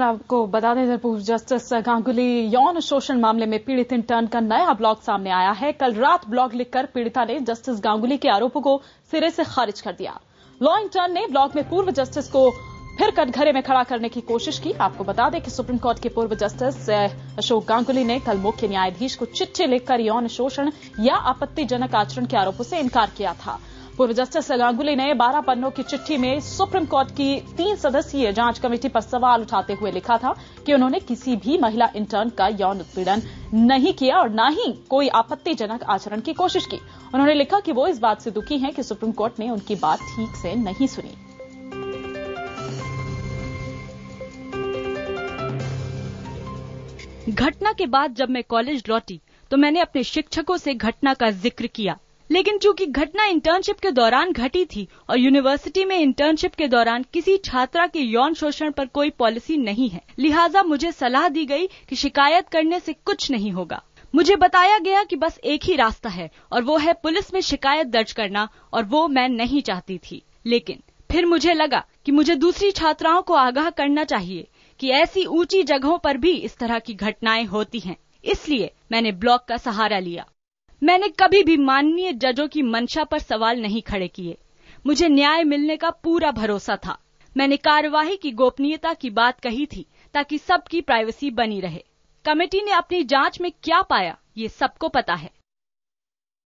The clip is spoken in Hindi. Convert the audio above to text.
और आपको बता दें पूर्व जस्टिस गांगुली यौन शोषण मामले में पीड़ित इंटर्न का नया ब्लॉग सामने आया है कल रात ब्लॉग लिखकर पीड़िता ने जस्टिस गांगुली के आरोपों को सिरे से खारिज कर दिया लॉ इंटर्न ने ब्लॉग में पूर्व जस्टिस को फिर कटघरे में खड़ा करने की कोशिश की आपको बता दें कि सुप्रीम कोर्ट के पूर्व जस्टिस अशोक गांगुली ने कल मुख्य न्यायाधीश को चिट्ठी लिखकर यौन शोषण या आपत्तिजनक आचरण के आरोपों से इनकार किया था पूर्व जस्टिस गांगुली ने 12 पन्नों की चिट्ठी में सुप्रीम कोर्ट की तीन सदस्यीय जांच कमेटी पर सवाल उठाते हुए लिखा था कि उन्होंने किसी भी महिला इंटर्न का यौन उत्पीड़न नहीं किया और न ही कोई आपत्तिजनक आचरण की कोशिश की उन्होंने लिखा कि वो इस बात से दुखी हैं कि सुप्रीम कोर्ट ने उनकी बात ठीक से नहीं सुनी घटना के बाद जब मैं कॉलेज लौटी तो मैंने अपने शिक्षकों से घटना का जिक्र किया लेकिन चूंकि घटना इंटर्नशिप के दौरान घटी थी और यूनिवर्सिटी में इंटर्नशिप के दौरान किसी छात्रा के यौन शोषण पर कोई पॉलिसी नहीं है लिहाजा मुझे सलाह दी गई कि शिकायत करने से कुछ नहीं होगा मुझे बताया गया कि बस एक ही रास्ता है और वो है पुलिस में शिकायत दर्ज करना और वो मैं नहीं चाहती थी लेकिन फिर मुझे लगा कि मुझे दूसरी छात्राओं को आगाह करना चाहिए कि ऐसी ऊंची जगहों पर भी इस तरह की घटनाएं होती हैं इसलिए मैंने ब्लॉक का सहारा लिया मैंने कभी भी माननीय जजों की मंशा पर सवाल नहीं खड़े किए मुझे न्याय मिलने का पूरा भरोसा था मैंने कार्यवाही की गोपनीयता की बात कही थी ताकि सबकी प्राइवेसी बनी रहे कमेटी ने अपनी जांच में क्या पाया ये सबको पता है